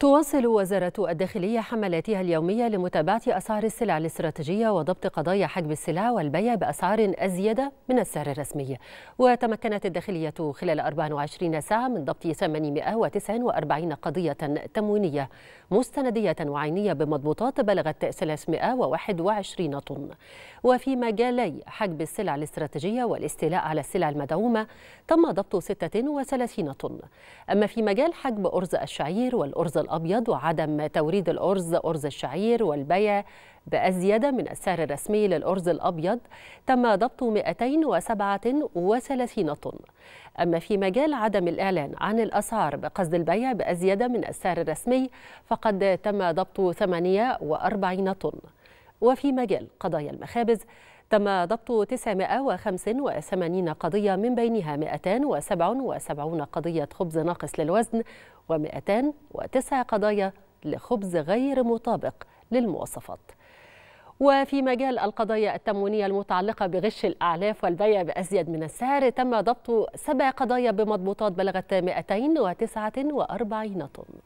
تواصل وزارة الداخلية حملاتها اليومية لمتابعة أسعار السلع الاستراتيجية وضبط قضايا حجب السلع والبيع بأسعار أزيد من السعر الرسمي وتمكنت الداخلية خلال 24 ساعة من ضبط 849 قضية تموينية مستندية وعينية بمضبوطات بلغت 321 طن وفي مجالي حجب السلع الاستراتيجية والاستيلاء على السلع المدعومة تم ضبط 36 طن أما في مجال حجب أرز الشعير والأرز الأبيض وعدم توريد الأرز أرز الشعير والبيع بأزيد من السعر الرسمي للأرز الأبيض تم ضبط 237 طن أما في مجال عدم الإعلان عن الأسعار بقصد البيع بأزيد من السعر الرسمي فقد تم ضبط 48 طن وفي مجال قضايا المخابز تم ضبط 985 قضية من بينها 277 قضية خبز ناقص للوزن و209 قضايا لخبز غير مطابق للمواصفات وفي مجال القضايا التموينية المتعلقة بغش الأعلاف والبيع بأزيد من السعر تم ضبط سبع قضايا بمضبوطات بلغت 249 طن